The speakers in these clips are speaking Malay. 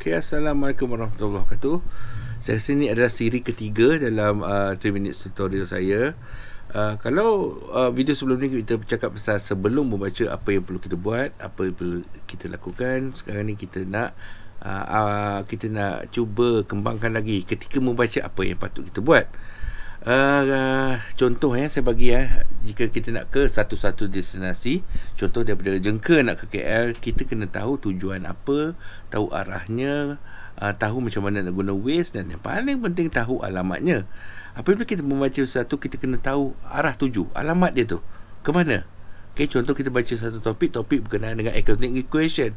Okay, Assalamualaikum warahmatullahi wabarakatuh Saya rasa ini adalah siri ketiga dalam uh, 3 Minutes Tutorial saya uh, Kalau uh, video sebelum ni kita bercakap pasal sebelum membaca apa yang perlu kita buat Apa yang perlu kita lakukan Sekarang ni kita nak uh, uh, kita nak cuba kembangkan lagi ketika membaca apa yang patut kita buat uh, uh, contoh eh saya bagi eh jika kita nak ke satu-satu destinasi contoh daripada Jengka nak ke KL kita kena tahu tujuan apa tahu arahnya uh, tahu macam mana nak guna waste dan yang paling penting tahu alamatnya apabila kita membaca satu kita kena tahu arah tuju alamat dia tu ke mana Okay, contoh kita baca satu topik Topik berkenaan dengan accounting equation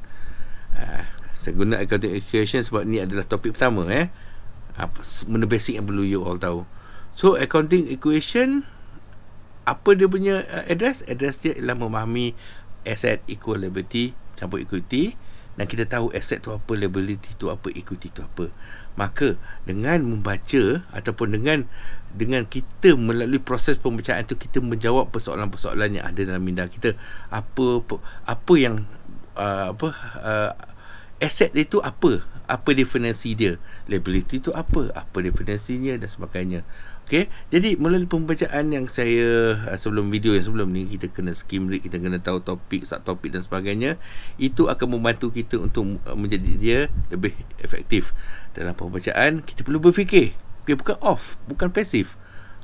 uh, Saya guna accounting equation Sebab ni adalah topik pertama eh. Uh, benda basic yang perlu you all tahu So accounting equation apa dia punya uh, address? Address dia ialah memahami asset equal liability campur equity dan kita tahu asset tu apa, liability tu apa, equity tu apa. Maka dengan membaca ataupun dengan dengan kita melalui proses pembacaan tu kita menjawab persoalan-persoalan yang ada dalam minda kita. Apa apa yang uh, apa uh, asset itu apa? apa definisi dia liability tu apa apa definisinya dan sebagainya Okay. Jadi melalui pembacaan yang saya eh, sebelum video yang sebelum ni kita kena skim read, kita kena tahu topik, sub topik dan sebagainya. Itu akan membantu kita untuk eh, menjadi dia lebih efektif dalam pembacaan. Kita perlu berfikir. Okay, bukan off, bukan pasif.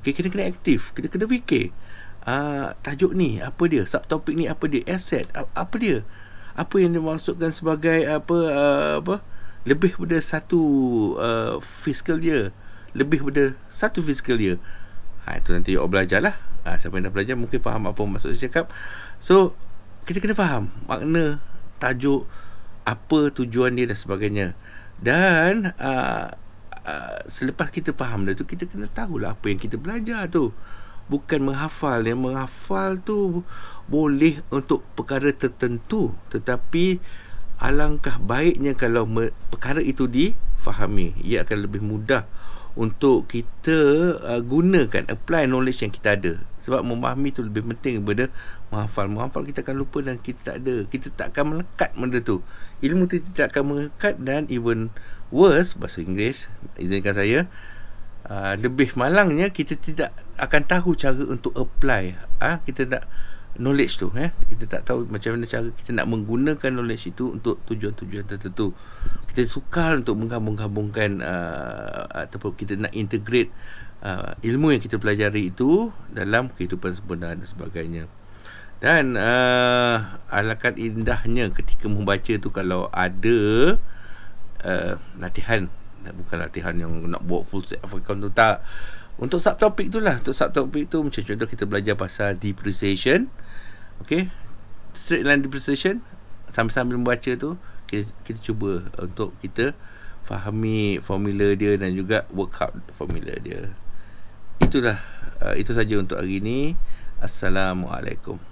Okay, kita kena aktif, kita kena fikir. Uh, tajuk ni apa dia? Sub topik ni apa dia? Asset apa dia? Apa yang dimaksudkan sebagai apa uh, apa? lebih pada satu uh, fiscal year lebih pada satu fiscal year ha, itu nanti awak belajar lah ha, siapa yang dah belajar mungkin faham apa maksud saya cakap so kita kena faham makna tajuk apa tujuan dia dan sebagainya dan uh, uh, selepas kita faham dah tu kita kena tahulah apa yang kita belajar tu bukan menghafal yang menghafal tu boleh untuk perkara tertentu tetapi alangkah baiknya kalau me- perkara itu difahami ia akan lebih mudah untuk kita uh, gunakan apply knowledge yang kita ada sebab memahami itu lebih penting daripada menghafal menghafal kita akan lupa dan kita tak ada kita tak akan melekat benda tu ilmu itu tidak akan melekat dan even worse bahasa Inggeris izinkan saya uh, lebih malangnya kita tidak akan tahu cara untuk apply ha? kita tak knowledge tu eh kita tak tahu macam mana cara kita nak menggunakan knowledge itu untuk tujuan-tujuan tertentu kita sukar untuk menggabung-gabungkan uh, ataupun kita nak integrate uh, ilmu yang kita pelajari itu dalam kehidupan sebenar dan sebagainya dan uh, alakan indahnya ketika membaca tu kalau ada uh, latihan bukan latihan yang nak buat full set of account tu tak untuk subtopik tu lah Untuk subtopik tu Macam contoh kita belajar pasal Depreciation Okay Straight line depreciation Sambil-sambil membaca tu kita, kita cuba Untuk kita Fahami formula dia Dan juga work out formula dia Itulah uh, Itu saja untuk hari ni Assalamualaikum